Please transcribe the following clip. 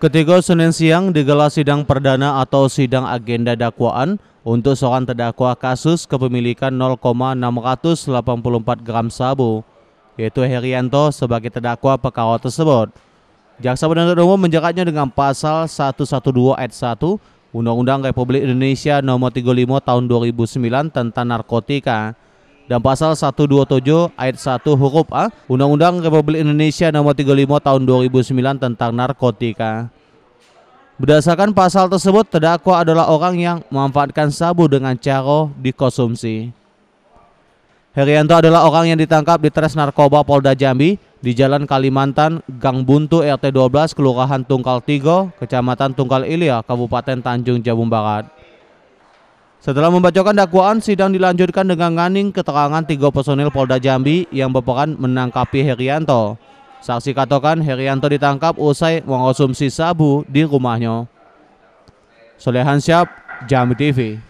Ketiga Senin siang digelar sidang perdana atau sidang agenda dakwaan untuk seorang terdakwa kasus kepemilikan 0,684 gram sabu, yaitu Herianto sebagai terdakwa perkara tersebut. Jaksa penuntut umum menjeratnya dengan pasal 112 ayat 1 Undang-Undang Republik Indonesia Nomor 35 Tahun 2009 tentang narkotika dan pasal 127 ayat 1 huruf A Undang-Undang Republik Indonesia nomor 35 tahun 2009 tentang narkotika. Berdasarkan pasal tersebut, terdakwa adalah orang yang memanfaatkan sabu dengan cara dikonsumsi. Herianto adalah orang yang ditangkap di Tres Narkoba Polda Jambi di Jalan Kalimantan, Gang Buntu RT 12, Kelurahan Tungkal Tigo, Kecamatan Tungkal Ilir, Kabupaten Tanjung Jabung Barat. Setelah membacakan dakwaan, sidang dilanjutkan dengan nganing keterangan tiga personil Polda Jambi yang berperan menangkapi Herianto. Saksi katakan Herianto ditangkap usai mengonsumsi sabu di rumahnya. Solehan Jambi TV.